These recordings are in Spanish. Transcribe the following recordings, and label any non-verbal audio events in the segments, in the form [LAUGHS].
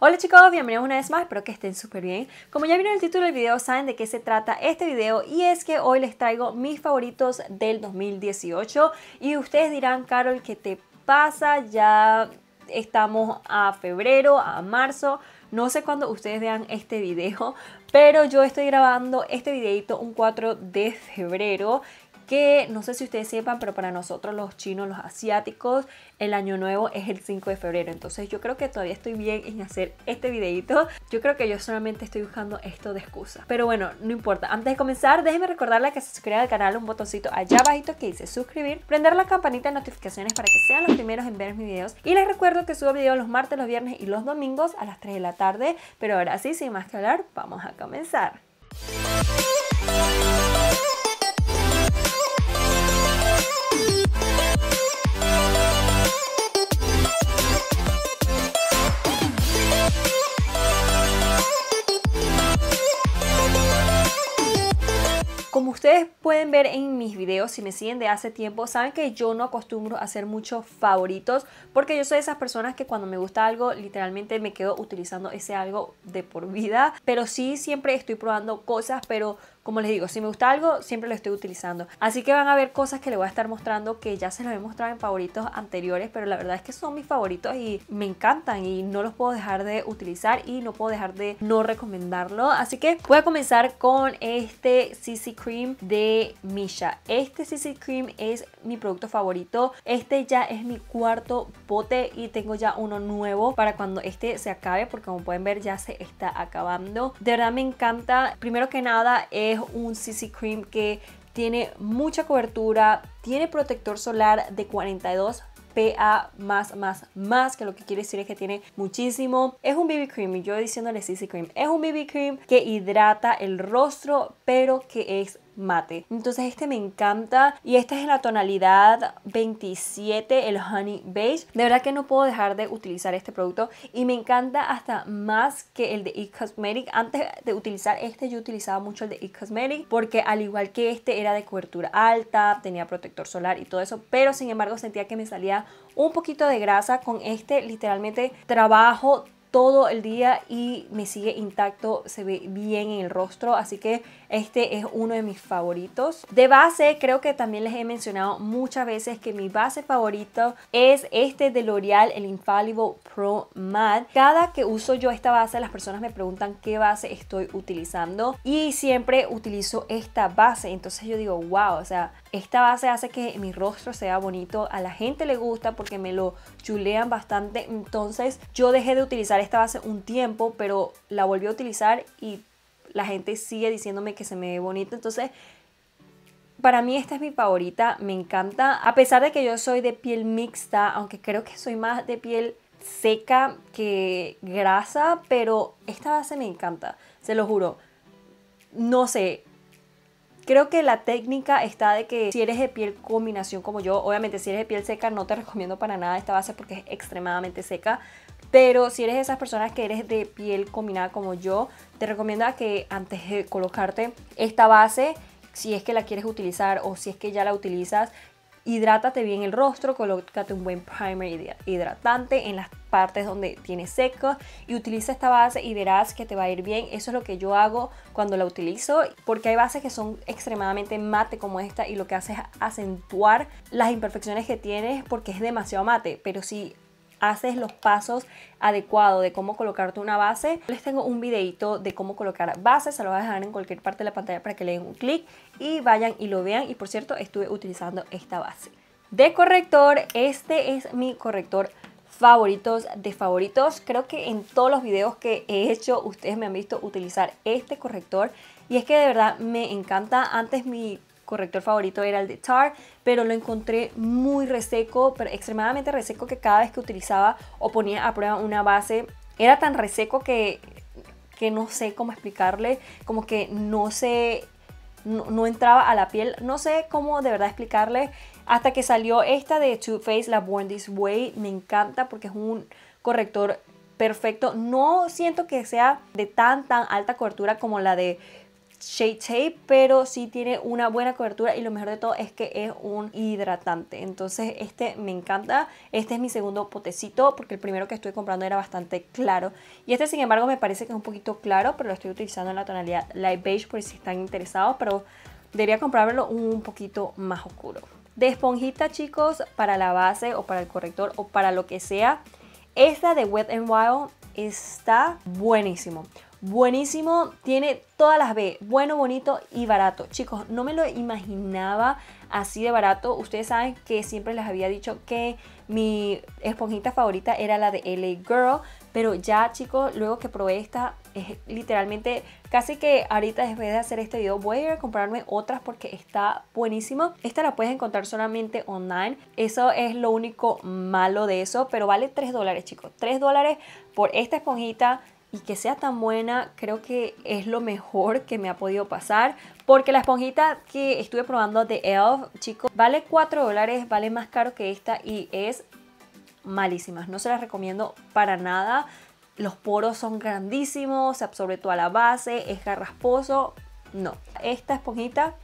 Hola chicos, bienvenidos una vez más, espero que estén súper bien. Como ya vieron el título del video, saben de qué se trata este video y es que hoy les traigo mis favoritos del 2018 y ustedes dirán, Carol, ¿qué te pasa? Ya estamos a febrero, a marzo, no sé cuándo ustedes vean este video, [LAUGHS] pero yo estoy grabando este videito un 4 de febrero que no sé si ustedes sepan, pero para nosotros los chinos, los asiáticos, el año nuevo es el 5 de febrero. Entonces yo creo que todavía estoy bien en hacer este videito. Yo creo que yo solamente estoy buscando esto de excusa. Pero bueno, no importa. Antes de comenzar, déjenme recordarles que se suscriban al canal, un botoncito allá abajito que dice suscribir, prender la campanita de notificaciones para que sean los primeros en ver mis videos. Y les recuerdo que subo videos los martes, los viernes y los domingos a las 3 de la tarde. Pero ahora sí, sin más que hablar, vamos a comenzar. ustedes pueden ver en mis videos, si me siguen de hace tiempo, saben que yo no acostumbro a hacer muchos favoritos porque yo soy de esas personas que cuando me gusta algo literalmente me quedo utilizando ese algo de por vida. Pero sí siempre estoy probando cosas, pero como les digo, si me gusta algo, siempre lo estoy utilizando. Así que van a ver cosas que les voy a estar mostrando que ya se los he mostrado en favoritos anteriores, pero la verdad es que son mis favoritos y me encantan y no los puedo dejar de utilizar y no puedo dejar de no recomendarlo. Así que voy a comenzar con este CC Cream de Misha. Este CC Cream es mi producto favorito. Este ya es mi cuarto pote y tengo ya uno nuevo para cuando este se acabe porque como pueden ver ya se está acabando. De verdad me encanta. Primero que nada es es un CC Cream que tiene mucha cobertura, tiene protector solar de 42 PA más más más que lo que quiere decir es que tiene muchísimo es un BB cream y yo diciéndole CC cream es un BB cream que hidrata el rostro pero que es mate. Entonces este me encanta y esta es en la tonalidad 27, el Honey Beige. De verdad que no puedo dejar de utilizar este producto y me encanta hasta más que el de e Cosmetic. Antes de utilizar este yo utilizaba mucho el de e Cosmetic porque al igual que este era de cobertura alta, tenía protector solar y todo eso, pero sin embargo sentía que me salía un poquito de grasa. Con este literalmente trabajo todo el día y me sigue intacto, se ve bien en el rostro, así que este es uno de mis favoritos. De base, creo que también les he mencionado muchas veces que mi base favorito es este de L'Oreal, el Infallible Pro Matte. Cada que uso yo esta base, las personas me preguntan qué base estoy utilizando y siempre utilizo esta base, entonces yo digo, wow, o sea, esta base hace que mi rostro sea bonito, a la gente le gusta porque me lo chulean bastante, entonces yo dejé de utilizar esta base un tiempo, pero la volví a utilizar y la gente sigue diciéndome que se me ve bonita. Entonces, para mí esta es mi favorita, me encanta. A pesar de que yo soy de piel mixta, aunque creo que soy más de piel seca que grasa, pero esta base me encanta, se lo juro. No sé, Creo que la técnica está de que si eres de piel combinación como yo, obviamente si eres de piel seca no te recomiendo para nada esta base porque es extremadamente seca, pero si eres de esas personas que eres de piel combinada como yo, te recomiendo que antes de colocarte esta base, si es que la quieres utilizar o si es que ya la utilizas, hidrátate bien el rostro, colócate un buen primer hidratante en las partes donde tienes seco y utiliza esta base y verás que te va a ir bien. Eso es lo que yo hago cuando la utilizo porque hay bases que son extremadamente mate como esta y lo que hace es acentuar las imperfecciones que tienes porque es demasiado mate. Pero si haces los pasos adecuados de cómo colocarte una base. Les tengo un videito de cómo colocar bases, se lo voy a dejar en cualquier parte de la pantalla para que le den un clic y vayan y lo vean. Y por cierto, estuve utilizando esta base. De corrector, este es mi corrector favoritos de favoritos. Creo que en todos los videos que he hecho ustedes me han visto utilizar este corrector y es que de verdad me encanta. Antes mi corrector favorito era el de Tar, pero lo encontré muy reseco, pero extremadamente reseco que cada vez que utilizaba o ponía a prueba una base, era tan reseco que, que no sé cómo explicarle, como que no se... No, entraba a la piel, no sé cómo de verdad explicarle hasta que salió esta de Too Faced, la Born This Way, me encanta porque es un corrector perfecto. No siento que sea de tan tan alta cobertura como la de shade tape, pero sí tiene una buena cobertura y lo mejor de todo es que es un hidratante. Entonces este me encanta. Este es mi segundo potecito porque el primero que estoy comprando era bastante claro. Y este sin embargo me parece que es un poquito claro, pero lo estoy utilizando en la tonalidad light beige por si están interesados, pero debería comprarlo un poquito más oscuro. De esponjita chicos, para la base o para el corrector o para lo que sea, esta de Wet n Wild está buenísimo. Buenísimo, tiene todas las B, bueno, bonito y barato. Chicos, no me lo imaginaba así de barato. Ustedes saben que siempre les había dicho que mi esponjita favorita era la de LA Girl, pero ya chicos, luego que probé esta, es literalmente casi que ahorita después de hacer este video voy a, ir a comprarme otras porque está buenísimo. Esta la puedes encontrar solamente online, eso es lo único malo de eso, pero vale 3 dólares chicos, 3 dólares por esta esponjita y que sea tan buena, creo que es lo mejor que me ha podido pasar. Porque la esponjita que estuve probando de ELF, chicos, vale 4 dólares, vale más caro que esta y es malísima. No se las recomiendo para nada. Los poros son grandísimos, se absorbe toda la base, es garrasposo. No, esta esponjita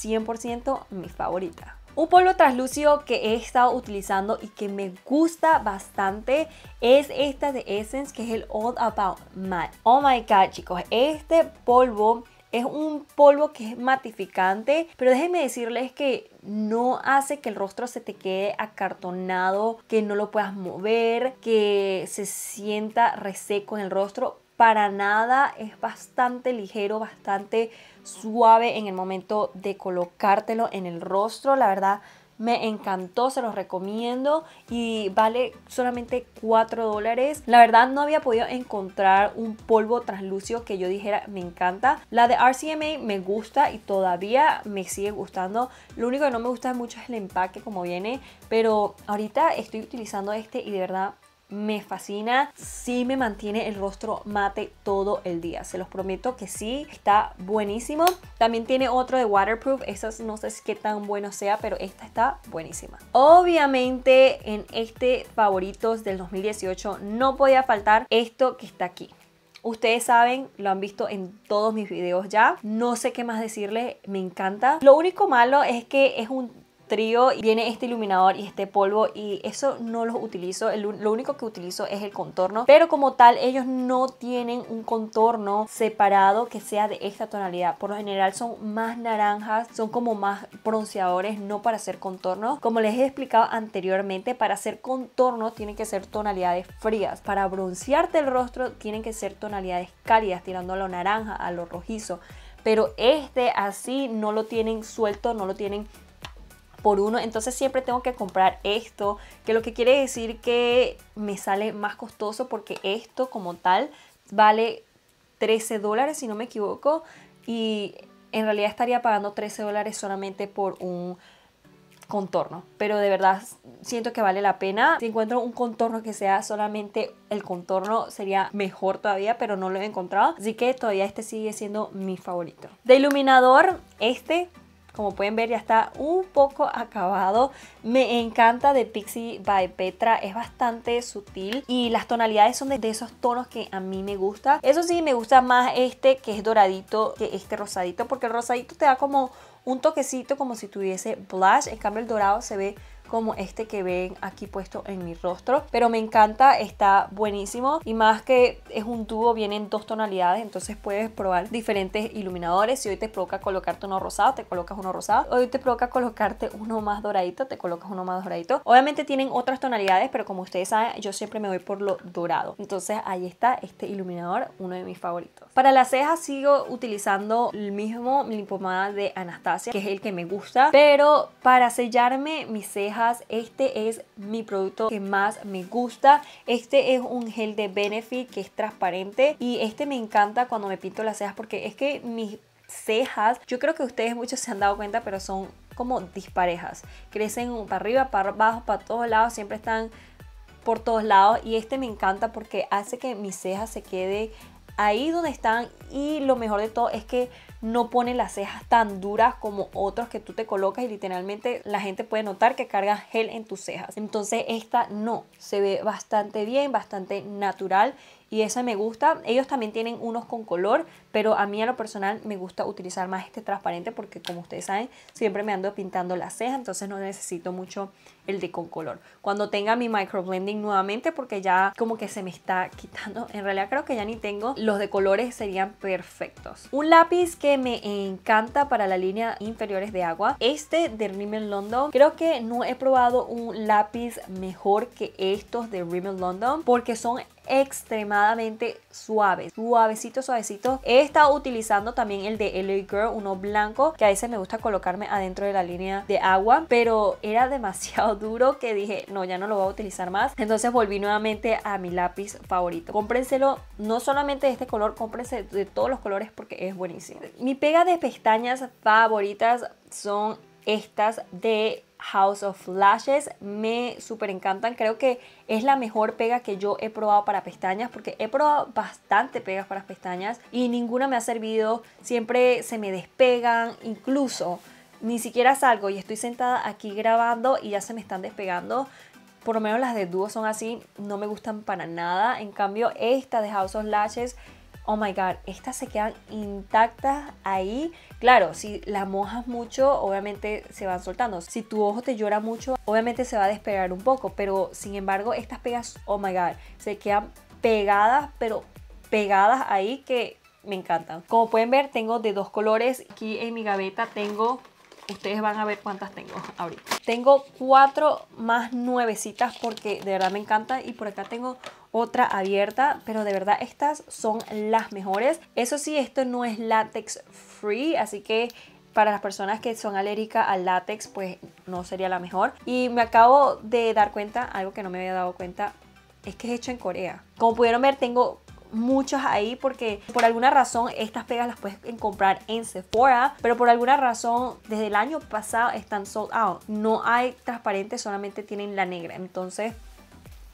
100% mi favorita. Un polvo translúcido que he estado utilizando y que me gusta bastante es esta de Essence, que es el All About Matte. Oh my God, chicos, este polvo... Es un polvo que es matificante, pero déjenme decirles que no hace que el rostro se te quede acartonado, que no lo puedas mover, que se sienta reseco en el rostro para nada, es bastante ligero, bastante suave en el momento de colocártelo en el rostro, la verdad me encantó, se los recomiendo y vale solamente 4 dólares. La verdad no había podido encontrar un polvo translúcido que yo dijera me encanta. La de RCMA me gusta y todavía me sigue gustando. Lo único que no me gusta mucho es el empaque como viene, pero ahorita estoy utilizando este y de verdad me fascina, sí me mantiene el rostro mate todo el día, se los prometo que sí, está buenísimo. También tiene otro de waterproof, esas no sé qué tan bueno sea, pero esta está buenísima. Obviamente en este favoritos del 2018 no podía faltar esto que está aquí. Ustedes saben, lo han visto en todos mis videos ya. No sé qué más decirles, me encanta. Lo único malo es que es un trío viene este iluminador y este polvo y eso no los utilizo, lo único que utilizo es el contorno, pero como tal ellos no tienen un contorno separado que sea de esta tonalidad, por lo general son más naranjas, son como más bronceadores, no para hacer contornos, como les he explicado anteriormente, para hacer contorno tienen que ser tonalidades frías, para broncearte el rostro tienen que ser tonalidades cálidas, tirando a lo naranja, a lo rojizo, pero este así no lo tienen suelto, no lo tienen por uno, entonces siempre tengo que comprar esto, que lo que quiere decir que me sale más costoso porque esto como tal vale 13 dólares si no me equivoco y en realidad estaría pagando 13 dólares solamente por un contorno, pero de verdad siento que vale la pena. Si encuentro un contorno que sea solamente el contorno sería mejor todavía, pero no lo he encontrado, así que todavía este sigue siendo mi favorito. De iluminador, este como pueden ver ya está un poco acabado. Me encanta de Pixie by Petra. Es bastante sutil y las tonalidades son de, esos tonos que a mí me gusta. Eso sí, me gusta más este que es doradito que este rosadito porque el rosadito te da como un toquecito como si tuviese blush. En cambio el dorado se ve como este que ven aquí puesto en mi rostro. Pero me encanta, está buenísimo. Y más que es un tubo, vienen dos tonalidades, entonces puedes probar diferentes iluminadores. Si hoy te provoca colocarte uno rosado, te colocas uno rosado. Hoy te provoca colocarte uno más doradito, te colocas uno más doradito. Obviamente tienen otras tonalidades, pero como ustedes saben, yo siempre me voy por lo dorado. Entonces ahí está este iluminador, uno de mis favoritos. Para las cejas sigo utilizando el mismo, mi pomada de Anastasia, que es el que me gusta. Pero para sellarme mis cejas, este es mi producto que más me gusta. Este es un gel de Benefit que es transparente y este me encanta cuando me pinto las cejas porque es que mis cejas, yo creo que ustedes muchos se han dado cuenta, pero son como disparejas. Crecen para arriba, para abajo, para todos lados, siempre están por todos lados y este me encanta porque hace que mis cejas se quede ahí donde están y lo mejor de todo es que no ponen las cejas tan duras como otros que tú te colocas y literalmente la gente puede notar que cargas gel en tus cejas. Entonces esta no, se ve bastante bien, bastante natural y esa me gusta. Ellos también tienen unos con color, pero a mí a lo personal me gusta utilizar más este transparente porque como ustedes saben, siempre me ando pintando la ceja entonces no necesito mucho el de con color. Cuando tenga mi microblending nuevamente porque ya como que se me está quitando, en realidad creo que ya ni tengo, los de colores serían perfectos. Un lápiz que me encanta para la línea inferiores de agua, este de Rimmel London, creo que no he probado un lápiz mejor que estos de Rimmel London porque son extremadamente suaves, suavecito suavecito He estado utilizando también el de LA Girl, uno blanco, que a veces me gusta colocarme adentro de la línea de agua, pero era [LAUGHS] demasiado duro que dije, no, ya no lo voy a utilizar más. Entonces volví nuevamente a mi lápiz favorito. Cómprenselo, no solamente de este color, cómprense de todos los colores porque es buenísimo. Mi pega de pestañas favoritas son estas de House of Lashes. Me súper encantan. Creo que es la mejor pega que yo he probado para pestañas porque he probado bastante pegas para pestañas y ninguna me ha servido. Siempre se me despegan. Incluso ni siquiera salgo y estoy sentada aquí grabando y ya se me están despegando. Por lo menos las de dúo son así, no me gustan para nada. En cambio, esta de House of Lashes oh my god, estas se quedan intactas ahí. Claro, si las mojas mucho, obviamente se van soltando. Si tu ojo te llora mucho, obviamente se va a despegar un poco. Pero sin embargo, estas pegas, oh my god, se quedan pegadas, pero pegadas ahí que me encantan. Como pueden ver, tengo de dos colores. Aquí en mi gaveta tengo ustedes van a ver cuántas tengo ahorita. Tengo cuatro más nuevecitas porque de verdad me encantan. y por acá tengo otra abierta, pero de verdad estas son las mejores. Eso sí, esto no es látex free, así que para las personas que son alérgicas al látex, pues no sería la mejor. Y me acabo de dar cuenta, algo que no me había dado cuenta, es que es hecho en Corea. Como pudieron ver, tengo muchas ahí porque por alguna razón estas pegas las puedes comprar en Sephora, pero por alguna razón desde el año pasado están sold out. No hay transparentes, solamente tienen la negra. Entonces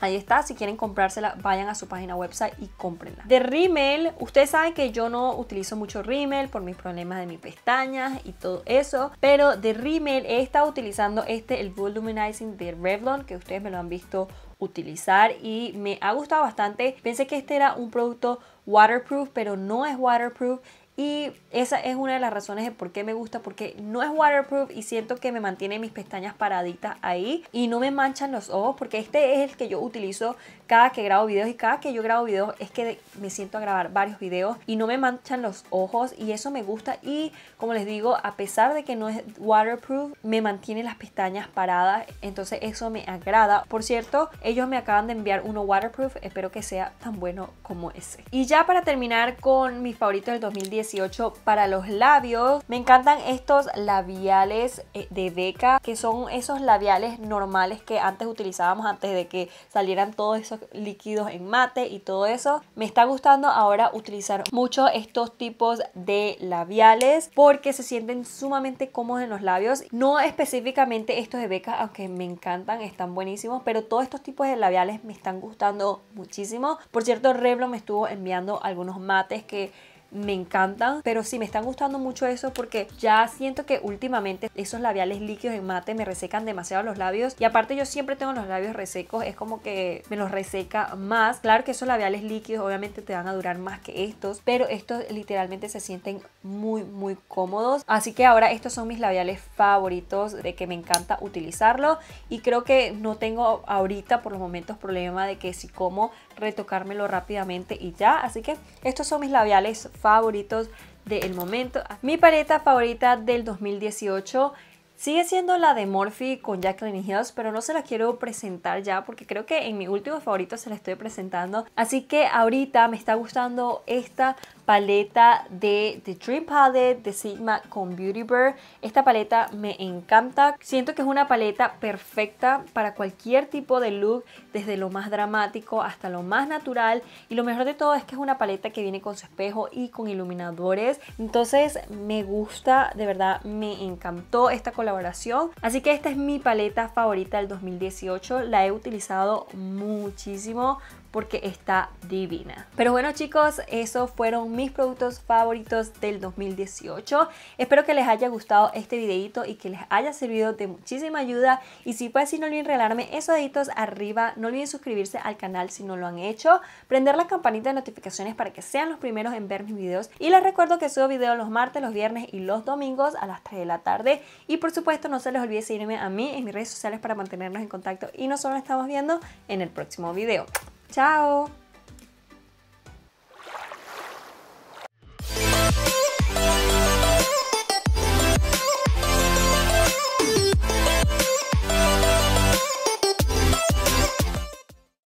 Ahí está, si quieren comprársela, vayan a su página website y cómprenla. De Rimmel, ustedes saben que yo no utilizo mucho Rimmel por mis problemas de mis pestañas y todo eso, pero de Rimmel he estado utilizando este, el Voluminizing de Revlon, que ustedes me lo han visto utilizar y me ha gustado bastante. Pensé que este era un producto waterproof, pero no es waterproof y esa es una de las razones de por qué me gusta, porque no es waterproof y siento que me mantiene mis pestañas paraditas ahí y no me manchan los ojos, porque este es el que yo utilizo cada que grabo videos y cada que yo grabo videos es que me siento a grabar varios videos y no me manchan los ojos y eso me gusta y como les digo, a pesar de que no es waterproof, me mantiene las pestañas paradas, entonces eso me agrada. Por cierto, ellos me acaban de enviar uno waterproof, espero que sea tan bueno como ese. Y ya para terminar con mis favoritos del 2018, para los labios. Me encantan estos labiales eh, de Beca, que son esos labiales normales que antes utilizábamos antes de que salieran todos esos líquidos en mate y todo eso. Me está gustando ahora utilizar mucho estos tipos de labiales porque se sienten sumamente cómodos en los labios. No específicamente estos de Beca, aunque me encantan, están buenísimos, pero todos estos tipos de labiales me están gustando muchísimo. Por cierto, Revlon me estuvo enviando algunos mates que me encantan, pero sí me están gustando mucho eso porque ya siento que últimamente esos labiales líquidos en mate me resecan demasiado los labios y aparte yo siempre tengo los labios resecos, es como que me los reseca más. Claro que esos labiales líquidos obviamente te van a durar más que estos, pero estos literalmente se sienten muy muy cómodos, así que ahora estos son mis labiales favoritos de que me encanta utilizarlo y creo que no tengo ahorita por los momentos problema de que si como retocármelo rápidamente y ya. Así que estos son mis labiales favoritos del momento. Mi paleta favorita del 2018 sigue siendo la de Morphe con Jacqueline Hills, pero no se la quiero presentar ya porque creo que en mi último favorito se la estoy presentando. Así que ahorita me está gustando esta paleta de The Dream Palette de Sigma con Beauty Bear. Esta paleta me encanta. Siento que es una paleta perfecta para cualquier tipo de look, desde lo más dramático hasta lo más natural. Y lo mejor de todo es que es una paleta que viene con su espejo y con iluminadores. Entonces me gusta, de verdad me encantó esta colaboración. Así que esta es mi paleta favorita del 2018. La he utilizado muchísimo porque está divina. Pero bueno chicos, esos fueron mis productos favoritos del 2018. Espero que les haya gustado este videito y que les haya servido de muchísima ayuda. Y si pueden, si no olviden regalarme esos deditos arriba. No olviden suscribirse al canal si no lo han hecho. Prender la campanita de notificaciones para que sean los primeros en ver mis videos. Y les recuerdo que subo videos los martes, los viernes y los domingos a las 3 de la tarde. Y por supuesto, no se les olvide seguirme a mí en mis redes sociales para mantenernos en contacto. Y nosotros nos estamos viendo en el próximo video. Ciao!